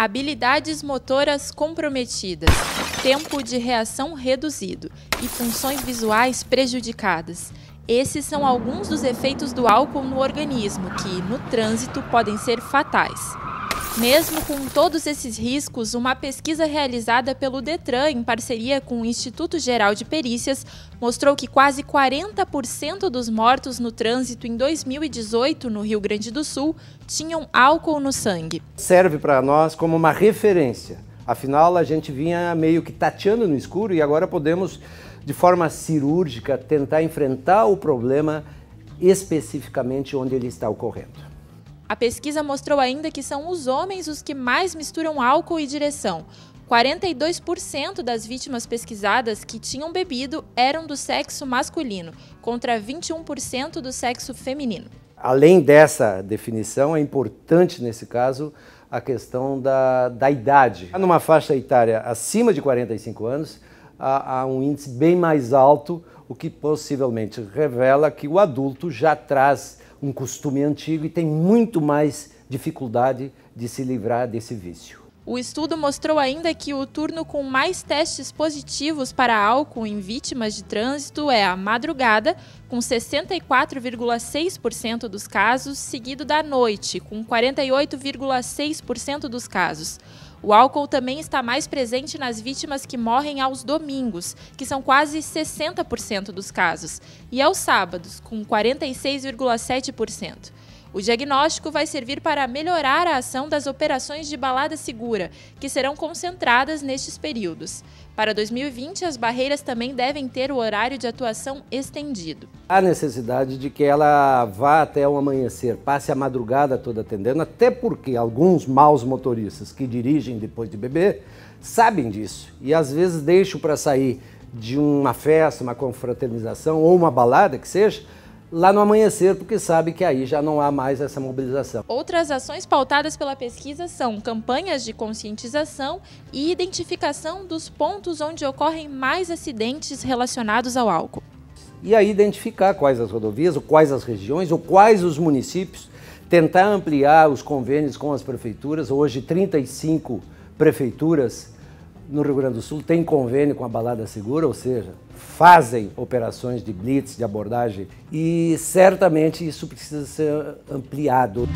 habilidades motoras comprometidas, tempo de reação reduzido e funções visuais prejudicadas. Esses são alguns dos efeitos do álcool no organismo que, no trânsito, podem ser fatais. Mesmo com todos esses riscos, uma pesquisa realizada pelo Detran em parceria com o Instituto Geral de Perícias mostrou que quase 40% dos mortos no trânsito em 2018 no Rio Grande do Sul tinham álcool no sangue. Serve para nós como uma referência. Afinal, a gente vinha meio que tateando no escuro e agora podemos, de forma cirúrgica, tentar enfrentar o problema especificamente onde ele está ocorrendo. A pesquisa mostrou ainda que são os homens os que mais misturam álcool e direção. 42% das vítimas pesquisadas que tinham bebido eram do sexo masculino, contra 21% do sexo feminino. Além dessa definição, é importante nesse caso a questão da, da idade. Tá numa faixa etária acima de 45 anos, há, há um índice bem mais alto, o que possivelmente revela que o adulto já traz um costume antigo e tem muito mais dificuldade de se livrar desse vício. O estudo mostrou ainda que o turno com mais testes positivos para álcool em vítimas de trânsito é a madrugada, com 64,6% dos casos, seguido da noite, com 48,6% dos casos. O álcool também está mais presente nas vítimas que morrem aos domingos, que são quase 60% dos casos, e aos sábados, com 46,7%. O diagnóstico vai servir para melhorar a ação das operações de balada segura, que serão concentradas nestes períodos. Para 2020, as barreiras também devem ter o horário de atuação estendido. Há necessidade de que ela vá até o amanhecer, passe a madrugada toda atendendo, até porque alguns maus motoristas que dirigem depois de beber sabem disso e às vezes deixam para sair de uma festa, uma confraternização ou uma balada que seja lá no amanhecer, porque sabe que aí já não há mais essa mobilização. Outras ações pautadas pela pesquisa são campanhas de conscientização e identificação dos pontos onde ocorrem mais acidentes relacionados ao álcool. E aí identificar quais as rodovias, ou quais as regiões, ou quais os municípios, tentar ampliar os convênios com as prefeituras. Hoje, 35 prefeituras no Rio Grande do Sul tem convênio com a Balada Segura, ou seja, fazem operações de blitz, de abordagem, e certamente isso precisa ser ampliado.